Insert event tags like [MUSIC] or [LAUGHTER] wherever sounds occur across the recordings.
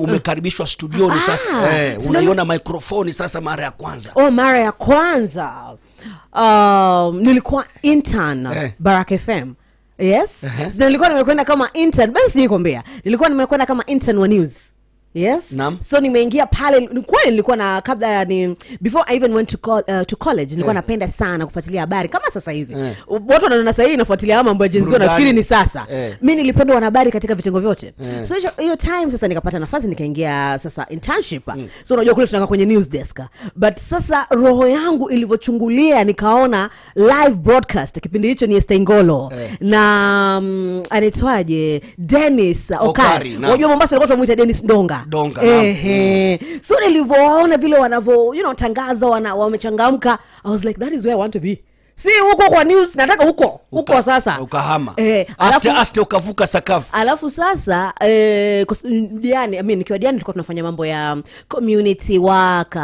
umekaribishwa studioni ah, sasa ah, eh, unaiona mikrofoni sasa mara ya kwanza oh mara ya kwanza uh, nilikuwa intern eh. barak fm yes uh-huh. so, nilikuwa nimekwenda kama intern basi nikwambia nilikuwa nimekwenda kama intern wa news yes Naam. so nimeingia pale kweli nilikuwa na kabla ya ni before i even went to, call, uh, to college nilikuwa yeah. napenda sana kufuatilia habari kama sasa hivi yeah. watu wanaona sasa inafuatilia nafuatilia mambo ya jinsi nafikiri ni sasa yeah. mi nilipenda wanahabari katika vitengo vyote yeah. so hiyo time sasa nikapata nafasi nikaingia sasa internship mm. so unajua kule tunaka kwenye news desk but sasa roho yangu ilivyochungulia nikaona live broadcast kipindi hicho ni estengolo yeah. na um, anaitwaje Dennis okari unajua mombasa ilikuwa tunamuita Dennis ndonga donga ehe so nilivyowaona vile wanavyo you know tangaza wana, wamechangamka i was like that is where i want to be si huko kwa news nataka huko huko Uka, sasa ukahama eh, alafu, aste, aste ukavuka sakafu alafu sasa eh, diani I mean, nikiwa diani tulikuwa tunafanya mambo ya um, community work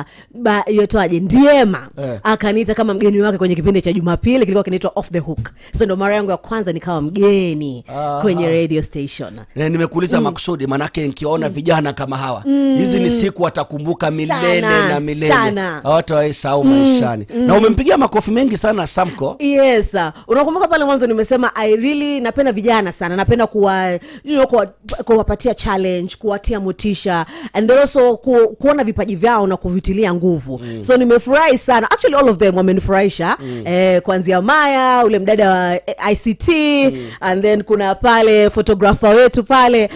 yotoaje ndiema eh. akaniita kama mgeni wake kwenye kipindi cha jumapili kilikuwa kinaitwa off the hook sasa ndo mara yangu ya kwanza nikawa mgeni Aha. kwenye radio station ne, eh, nimekuuliza mm. makusudi manake nikiwaona mm. vijana kama hawa mm. hizi mm. ni siku watakumbuka milele sana, na milele watu waisahau mm. maishani mm. na umempigia makofi mengi sana, sana samko Yes. Unakumbuka pale mwanzo nimesema I really napenda vijana sana. Napenda kuwa you know, kuwapatia challenge, kuwatia motisha and then also ku, kuona vipaji vyao na kuvitilia nguvu. Mm. So nimefurahi sana. Actually all of them wamenifurahisha. Mm. Eh, kuanzia Maya, ule mdada wa ICT mm. and then kuna pale photographer wetu pale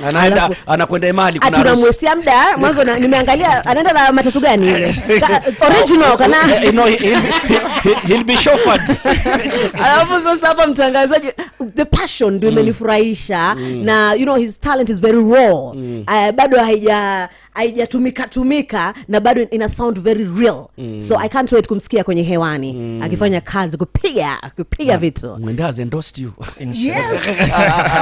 anakwenda imali kuna tunamwestia muda mwanzo nimeangalia anaenda na matatu gani ile? [LAUGHS] original eh, kana eh, he'll be chauffeured alafu sasa hapa mtangazaji the passion ndio mm. imenifurahisha mm. mm. na you know his talent is very raw mm. uh, bado haija haijatumika tumika na bado ina sound very real mm. so i can't wait kumsikia kwenye hewani mm. akifanya kazi kupiga kupiga vitu mwendazi endorsed you yes [LAUGHS]